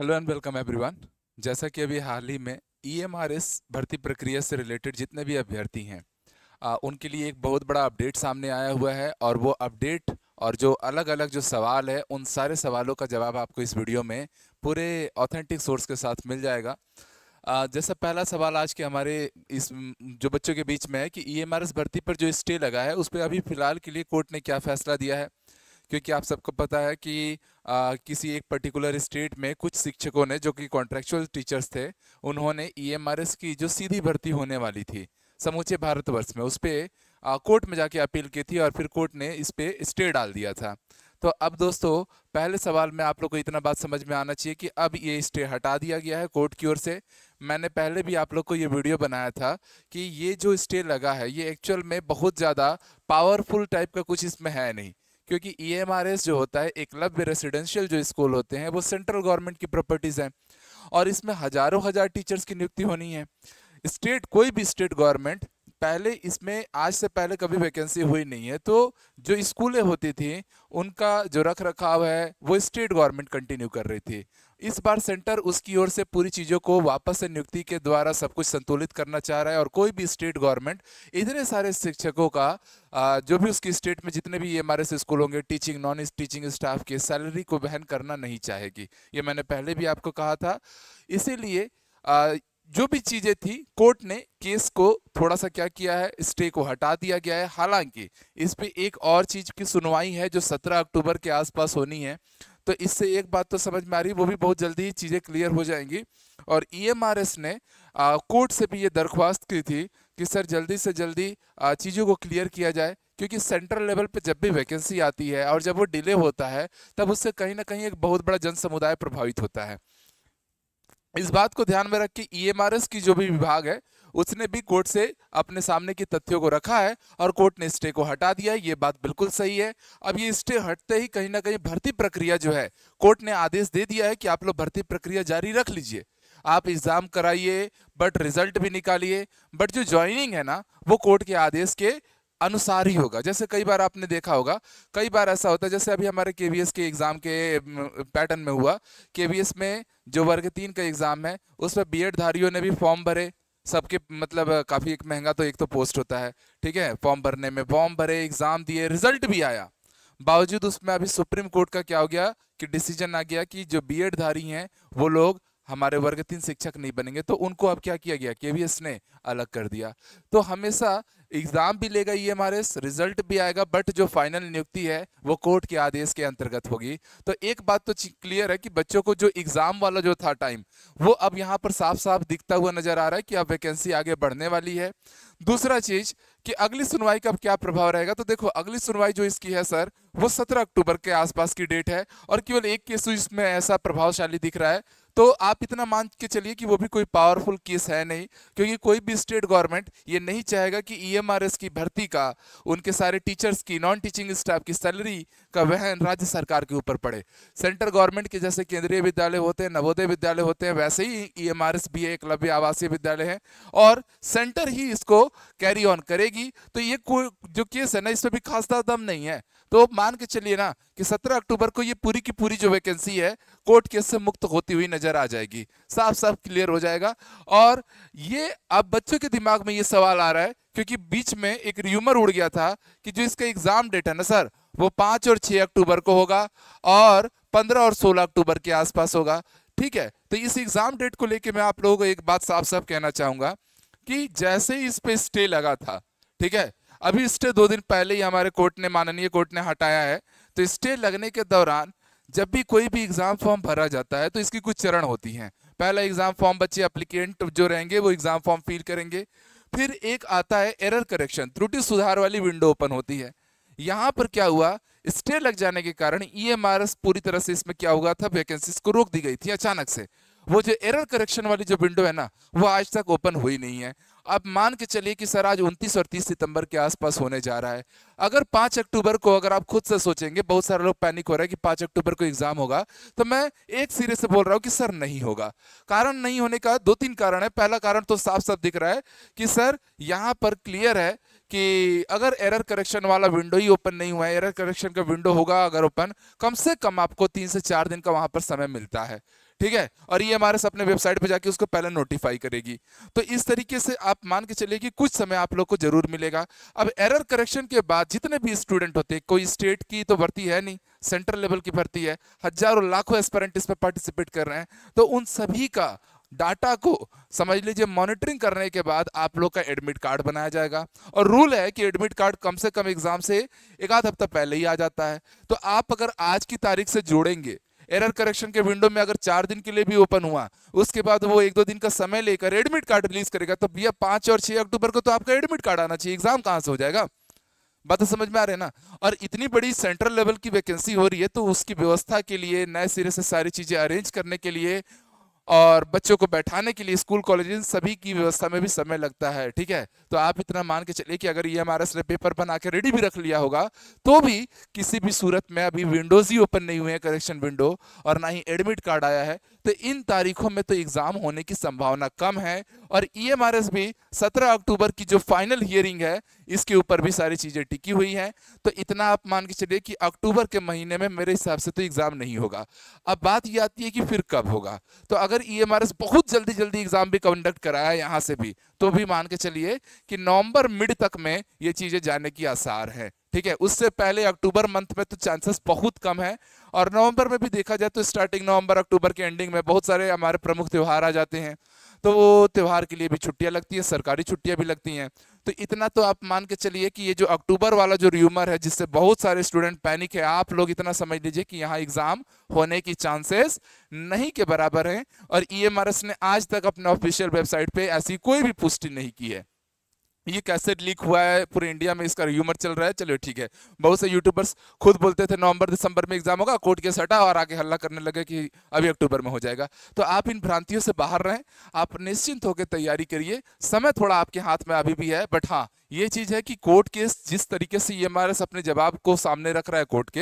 hello and welcome everyone जैसा कि अभी हाल ही में ईएमआरएस e भर्ती प्रक्रिया से रिलेटेड जितने भी अभ्यर्थी हैं आ, उनके लिए एक बहुत बड़ा अपडेट सामने आया हुआ है और वो अपडेट और जो अलग अलग जो सवाल है उन सारे सवालों का जवाब आपको इस वीडियो में पूरे ऑथेंटिक सोर्स के साथ मिल जाएगा आ, जैसा पहला सवाल आज के हमारे इस जो बच्चों के बीच में है कि ईएमआरएस e भर्ती पर जो स्टे लगा है उस पर अभी फ़िलहाल के लिए कोर्ट ने क्या फ़ैसला दिया है क्योंकि आप सबको पता है कि आ, किसी एक पर्टिकुलर स्टेट में कुछ शिक्षकों ने जो कि कॉन्ट्रेक्चुअल टीचर्स थे उन्होंने ईएमआरएस e की जो सीधी भर्ती होने वाली थी समूचे भारतवर्ष में उस पर कोर्ट में जाके अपील की थी और फिर कोर्ट ने इस पर स्टे डाल दिया था तो अब दोस्तों पहले सवाल में आप लोग को इतना बात समझ में आना चाहिए कि अब ये स्टे हटा दिया गया है कोर्ट की ओर से मैंने पहले भी आप लोग को ये वीडियो बनाया था कि ये जो स्टे लगा है ये एक्चुअल में बहुत ज़्यादा पावरफुल टाइप का कुछ इसमें है नहीं क्योंकि ई e जो होता है एकलव्य रेसिडेंशियल जो स्कूल होते हैं वो सेंट्रल गवर्नमेंट की प्रॉपर्टीज़ हैं और इसमें हज़ारों हज़ार टीचर्स की नियुक्ति होनी है स्टेट कोई भी स्टेट गवर्नमेंट पहले इसमें आज से पहले कभी वैकेंसी हुई नहीं है तो जो स्कूलें होती थी उनका जो रख रखाव है वो स्टेट गवर्नमेंट कंटिन्यू कर रही थी इस बार सेंटर उसकी ओर से पूरी चीज़ों को वापस से नियुक्ति के द्वारा सब कुछ संतुलित करना चाह रहा है और कोई भी स्टेट गवर्नमेंट इतने सारे शिक्षकों का जो भी उसकी स्टेट में जितने भी ये हमारे एस स्कूल होंगे टीचिंग नॉन टीचिंग स्टाफ के सैलरी को बहन करना नहीं चाहेगी ये मैंने पहले भी आपको कहा था इसीलिए जो भी चीज़ें थी कोर्ट ने केस को थोड़ा सा क्या किया है स्टे को हटा दिया गया है हालांकि इस पर एक और चीज़ की सुनवाई है जो 17 अक्टूबर के आसपास होनी है तो इससे एक बात तो समझ में आ रही वो भी बहुत जल्दी चीज़ें क्लियर हो जाएंगी और ई e ने कोर्ट से भी ये दरख्वास्त की थी कि सर जल्दी से जल्दी चीज़ों को क्लियर किया जाए क्योंकि सेंट्रल लेवल पे जब भी वैकेंसी आती है और जब वो डिले होता है तब उससे कहीं ना कहीं एक बहुत बड़ा जन समुदाय प्रभावित होता है इस बात को ध्यान में रख के ई e की जो भी विभाग है उसने भी कोर्ट से अपने सामने की तथ्यों को रखा है और कोर्ट ने स्टे को हटा दिया ये बात बिल्कुल सही है अब ये स्टे हटते ही कहीं ना कहीं भर्ती प्रक्रिया जो है कोर्ट ने आदेश दे दिया है कि आप लोग भर्ती प्रक्रिया जारी रख लीजिए आप एग्ज़ाम कराइए बट रिजल्ट भी निकालिए बट जो ज्वाइनिंग है ना वो कोर्ट के आदेश के अनुसार ही होगा जैसे कई बार आपने देखा होगा कई बार ऐसा होता है जैसे अभी हमारे के के एग्ज़ाम के पैटर्न में हुआ के में जो वर्ग तीन का एग्ज़ाम है उसमें बी धारियों ने भी फॉर्म भरे सबके मतलब काफ़ी एक महंगा तो एक तो पोस्ट होता है ठीक है फॉर्म भरने में फॉर्म भरे एग्ज़ाम दिए रिजल्ट भी आया बावजूद उसमें अभी सुप्रीम कोर्ट का क्या हो गया कि डिसीजन आ गया कि जो बीएड धारी हैं वो लोग हमारे वर्ग तीन शिक्षक नहीं बनेंगे तो उनको अब क्या किया गया केवीएस ने अलग कर दिया तो हमेशा एग्जाम भी लेगा ई एम रिजल्ट भी आएगा बट जो फाइनल नियुक्ति है वो कोर्ट के आदेश के अंतर्गत होगी तो एक बात तो क्लियर है कि बच्चों को जो एग्जाम वाला जो था टाइम वो अब यहाँ पर साफ साफ दिखता हुआ नजर आ रहा है कि अब वैकेंसी आगे बढ़ने वाली है दूसरा चीज कि अगली सुनवाई का क्या प्रभाव रहेगा तो देखो अगली सुनवाई जो इसकी है सर वो सत्रह अक्टूबर के आसपास की डेट है और केवल एक केस इसमें ऐसा प्रभावशाली दिख रहा है तो आप इतना मान के चलिए कि वो भी कोई पावरफुल केस है नहीं क्योंकि कोई भी स्टेट गवर्नमेंट ये नहीं चाहेगा कि ईएमआरएस e की भर्ती का उनके सारे टीचर्स की नॉन टीचिंग स्टाफ की सैलरी का वहन राज्य सरकार के ऊपर पड़े सेंट्रल गवर्नमेंट के जैसे केंद्रीय विद्यालय होते हैं नवोदय विद्यालय होते हैं वैसे ही ई एम आर एस आवासीय विद्यालय है और सेंटर ही इसको कैरी ऑन करेगी तो ये जो केस है ना इसमें भी खास दम नहीं है तो मान के चलिए ना कि 17 अक्टूबर को ये पूरी की पूरी जो वैकेंसी है कोर्ट केस से मुक्त होती हुई नजर आ जाएगी साफ साफ क्लियर हो जाएगा और ये अब बच्चों के दिमाग में ये सवाल आ रहा है क्योंकि बीच में एक र्यूमर उड़ गया था कि जो इसका एग्जाम डेट है ना सर वो पांच और छह अक्टूबर को होगा और पंद्रह और सोलह अक्टूबर के आसपास होगा ठीक है तो इस एग्जाम डेट को लेके मैं आप लोगों को एक बात साफ साफ कहना चाहूंगा कि जैसे इस पे स्टे लगा था ठीक है अभी स्टे दो दिन पहले ही हमारे कोर्ट ने माननीय कोर्ट ने हटाया है तो स्टे लगने के दौरान जब भी कोई भी एग्ज़ाम फॉर्म भरा जाता है तो इसकी कुछ चरण होती हैं पहला एग्ज़ाम फॉर्म बच्चे अप्लीकेंट जो रहेंगे वो एग्ज़ाम फॉर्म फिल करेंगे फिर एक आता है एरर करेक्शन त्रुटि सुधार वाली विंडो ओपन होती है यहाँ पर क्या हुआ स्टे लग जाने के कारण ई e पूरी तरह से इसमें क्या हुआ था वैकेंसी को रोक दी गई थी अचानक से वो जो एरर करेक्शन वाली जो विंडो है ना वो आज तक ओपन हुई नहीं है आप मान के चलिए कि सर आज 29 और 30 सितंबर के आसपास होने जा रहा है अगर 5 अक्टूबर को अगर आप खुद से सोचेंगे बहुत सारे लोग पैनिक हो रहे हैं कि 5 अक्टूबर को एग्जाम होगा तो मैं एक सिरे से बोल रहा हूँ कि सर नहीं होगा कारण नहीं होने का दो तीन कारण है पहला कारण तो साफ साफ दिख रहा है कि सर यहाँ पर क्लियर है कि अगर एरर करेक्शन वाला विंडो ही ओपन नहीं हुआ है एरर करेक्शन का विंडो होगा अगर ओपन कम से कम आपको तीन से चार दिन का वहां पर समय मिलता है ठीक है और ये हमारे अपने वेबसाइट पे जाके उसको पहले नोटिफाई करेगी तो इस तरीके से आप मान के चलिए कि कुछ समय आप लोग को जरूर मिलेगा अब एरर करेक्शन के बाद जितने भी स्टूडेंट होते हैं कोई स्टेट की तो भर्ती है नहीं सेंट्रल लेवल की भर्ती है हजारों लाखों एस्पेरेंट इस पर पार्टिसिपेट कर रहे हैं तो उन सभी का डाटा को समझ लीजिए मॉनिटरिंग करने के बाद आप लोग का एडमिट कार्ड बनाया जाएगा और रूल है कि एडमिट कार्ड कम से कम एग्जाम से एक आध हफ्ता पहले ही आ जाता है तो आप अगर आज की तारीख से जोड़ेंगे एरर करेक्शन के विंडो में अगर चार दिन के लिए भी ओपन हुआ उसके बाद वो एक दो दिन का समय लेकर एडमिट कार्ड रिलीज करेगा तो भैया पांच और छह अक्टूबर को तो आपका एडमिट कार्ड आना चाहिए एग्जाम कहाँ से हो जाएगा बात समझ में आ रहे ना और इतनी बड़ी सेंट्रल लेवल की वैकेंसी हो रही है तो उसकी व्यवस्था के लिए नए सिरे से सारी चीजें अरेंज करने के लिए और बच्चों को बैठाने के लिए स्कूल कॉलेज इन सभी की व्यवस्था में भी समय लगता है ठीक है तो आप इतना मान के चलिए कि अगर ई एम ने पेपर बना के रेडी भी रख लिया होगा तो भी किसी भी सूरत में अभी विंडोज ही ओपन नहीं हुए हैं करेक्शन विंडो और ना ही एडमिट कार्ड आया है तो इन तारीखों में तो एग्ज़ाम होने की संभावना कम है और ई e भी सत्रह अक्टूबर की जो फाइनल हियरिंग है इसके ऊपर भी सारी चीज़ें टिकी हुई हैं तो इतना आप मान के चलिए कि अक्टूबर के महीने में मेरे हिसाब से तो एग्ज़ाम नहीं होगा अब बात यह आती है कि फिर कब होगा तो अगर बार ई e बहुत जल्दी जल्दी एग्जाम भी कंडक्ट कराया यहाँ से भी तो भी मान के चलिए कि नवंबर मिड तक में ये चीजें जाने की आसार है ठीक है उससे पहले अक्टूबर मंथ में तो चांसेस बहुत कम है और नवंबर में भी देखा जाए तो स्टार्टिंग नवंबर अक्टूबर के एंडिंग में बहुत सारे हमारे प्रमुख त्यौहार आ जाते हैं तो वो त्यौहार के लिए भी छुट्टियां लगती हैं सरकारी छुट्टियां भी लगती हैं तो इतना तो आप मान के चलिए कि ये जो अक्टूबर वाला जो र्यूमर है जिससे बहुत सारे स्टूडेंट पैनिक है आप लोग इतना समझ लीजिए कि यहाँ एग्ज़ाम होने की चांसेस नहीं के बराबर हैं और ई e ने आज तक अपने ऑफिशियल वेबसाइट पर ऐसी कोई भी पुष्टि नहीं की है ये कैसेट लीक हुआ है पूरे इंडिया में इसका र्यूमर चल रहा है चलो ठीक है बहुत से यूट्यूबर्स खुद बोलते थे नवंबर दिसंबर में एग्जाम होगा कोर्ट के सटा और आगे हल्ला करने लगे कि अभी अक्टूबर में हो जाएगा तो आप इन भ्रांतियों से बाहर रहें आप निश्चिंत होकर तैयारी करिए समय थोड़ा आपके हाथ में अभी भी है बट हाँ ये चीज़ है कि कोर्ट केस जिस तरीके से ई e अपने जवाब को सामने रख रहा है कोर्ट के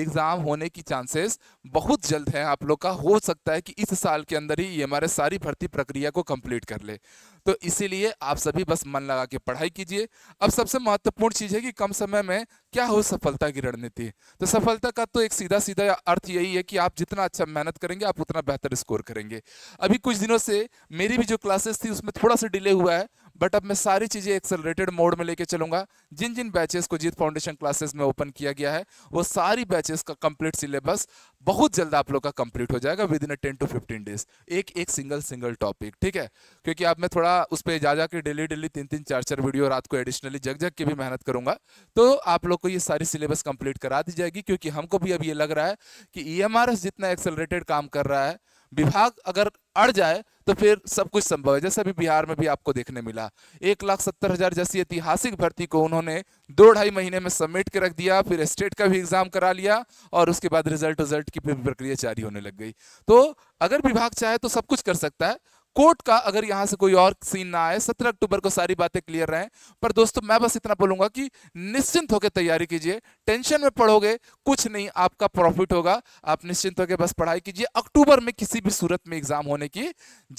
एग्ज़ाम होने की चांसेस बहुत जल्द हैं आप लोग का हो सकता है कि इस साल के अंदर ही ई e सारी भर्ती प्रक्रिया को कंप्लीट कर ले तो इसीलिए आप सभी बस मन लगा के पढ़ाई कीजिए अब सबसे महत्वपूर्ण चीज़ है कि कम समय में क्या हो सफलता की रणनीति तो सफलता का तो एक सीधा सीधा अर्थ यही है कि आप जितना अच्छा मेहनत करेंगे आप उतना बेहतर स्कोर करेंगे अभी कुछ दिनों से मेरी भी जो क्लासेस थी उसमें थोड़ा सा डिले हुआ है बट अब मैं सारी चीज़ें एक्सेलरेटेड मोड में लेके चलूंगा जिन जिन बैचेस को जीत फाउंडेशन क्लासेस में ओपन किया गया है वो सारी बैचेस का कंप्लीट सिलेबस बहुत जल्द आप लोग का कंप्लीट हो जाएगा within a ten to fifteen days एक एक सिंगल सिंगल टॉपिक ठीक है क्योंकि अब मैं थोड़ा उस पर जा जाकर डेली डेली तीन तीन चार चार वीडियो रात को एडिशनली जग जग के भी मेहनत करूंगा तो आप लोग को ये सारी सिलेबस कंप्लीट करा दी जाएगी क्योंकि हमको भी अब ये लग रहा है कि ई e जितना एक्सेलरेटेड काम कर रहा है विभाग अगर अड़ जाए तो फिर सब कुछ संभव है जैसे अभी बिहार में भी आपको देखने मिला एक लाख सत्तर हजार जैसी ऐतिहासिक भर्ती को उन्होंने दो ढाई महीने में सबमिट के रख दिया फिर स्टेट का भी एग्जाम करा लिया और उसके बाद रिजल्ट रिजल्ट की प्रक्रिया जारी होने लग गई तो अगर विभाग चाहे तो सब कुछ कर सकता है कोर्ट का अगर यहां से कोई और सीन ना आए सत्रह अक्टूबर को सारी बातें क्लियर रहें पर दोस्तों मैं बस इतना बोलूंगा कि निश्चिंत होकर तैयारी कीजिए टेंशन में पढ़ोगे कुछ नहीं आपका प्रॉफिट होगा आप निश्चिंत होकर बस पढ़ाई कीजिए अक्टूबर में किसी भी सूरत में एग्जाम होने की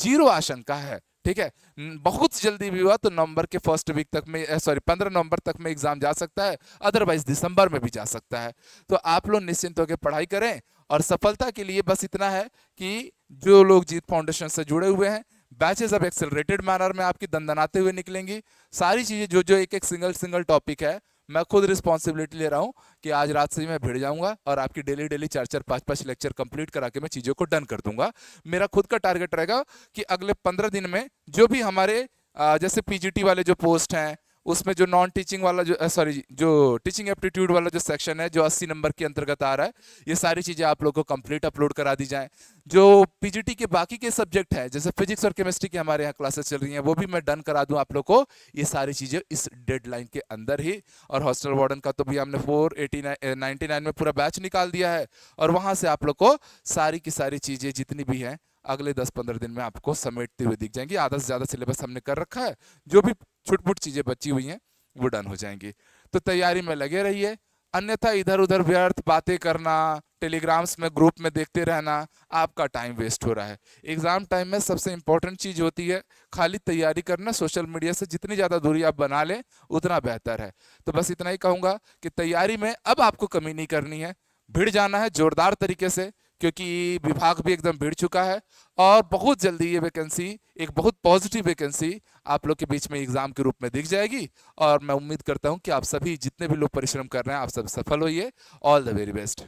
जीरो आशंका है ठीक है बहुत जल्दी भी हुआ तो नवंबर के फर्स्ट वीक तक में सॉरी पंद्रह नवंबर तक में एग्जाम जा सकता है अदरवाइज दिसंबर में भी जा सकता है तो आप लोग निश्चिंत होकर पढ़ाई करें और सफलता के लिए बस इतना है कि जो लोग जीत फाउंडेशन से जुड़े हुए हैं बैचेज अब एक्सेलरेटेड मैनर में आपकी दंदनाते हुए निकलेंगी सारी चीज़ें जो जो एक एक सिंगल सिंगल टॉपिक है मैं खुद रिस्पॉन्सिबिलिटी ले रहा हूँ कि आज रात से मैं भिड़ जाऊंगा और आपकी डेली डेली चार चार पांच पांच लेक्चर कंप्लीट करा के मैं चीज़ों को डन कर दूंगा मेरा खुद का टारगेट रहेगा कि अगले पंद्रह दिन में जो भी हमारे जैसे पीजीटी वाले जो पोस्ट हैं उसमें जो नॉन टीचिंग वाला जो सॉरी जो टीचिंग एप्टीट्यूड वाला जो सेक्शन है जो 80 नंबर के अंतर्गत आ रहा है ये सारी चीज़ें आप लोगों को कंप्लीट अपलोड करा दी जाए जो पीजीटी के बाकी के सब्जेक्ट हैं जैसे फिजिक्स और केमिस्ट्री के हमारे यहाँ क्लासेस चल रही हैं वो भी मैं डन करा दूँ आप लोग को ये सारी चीज़ें इस डेडलाइन के अंदर ही और हॉस्टल वार्डन का तो भी हमने फोर एटी नाइन में पूरा बैच निकाल दिया है और वहाँ से आप लोग को सारी की सारी चीज़ें जितनी भी हैं अगले दस पंद्रह दिन में आपको समेटते हुए दिख जाएंगे आधा से ज़्यादा सिलेबस हमने कर रखा है जो भी छुटपुट चीज़ें बची हुई हैं वो डन हो जाएंगी तो तैयारी में लगे रहिए अन्यथा इधर उधर व्यर्थ बातें करना टेलीग्राम्स में ग्रुप में देखते रहना आपका टाइम वेस्ट हो रहा है एग्ज़ाम टाइम में सबसे इंपॉर्टेंट चीज़ होती है खाली तैयारी करना सोशल मीडिया से जितनी ज़्यादा दूरी आप बना लें उतना बेहतर है तो बस इतना ही कहूँगा कि तैयारी में अब आपको कमी नहीं करनी है भिड़ जाना है जोरदार तरीके से क्योंकि विभाग भी एकदम भिड़ चुका है और बहुत जल्दी ये वैकेंसी एक बहुत पॉजिटिव वैकेंसी आप लोग के बीच में एग्जाम के रूप में दिख जाएगी और मैं उम्मीद करता हूँ कि आप सभी जितने भी लोग परिश्रम कर रहे हैं आप सब सफल होइए ऑल द वेरी बेस्ट